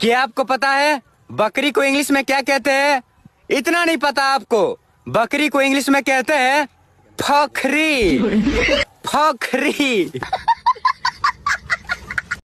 क्या आपको पता है बकरी को इंग्लिश में क्या कहते हैं इतना नहीं पता आपको बकरी को इंग्लिश में कहते हैं फखरी फखरी